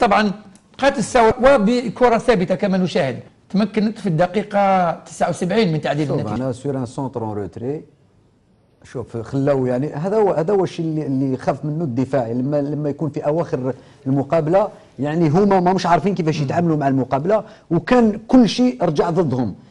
طبعا قات الثورة وبكره ثابته كما نشاهد تمكنت في الدقيقه 79 من تعديل النتيجه انا سور ان سونتر اون روتري شوف خلاو يعني هذا هو هذا هو الشيء اللي اللي خاف منه الدفاع لما لما يكون في اواخر المقابله يعني هما ما مش عارفين كيفاش يتعاملوا مع المقابله وكان كل شيء رجع ضدهم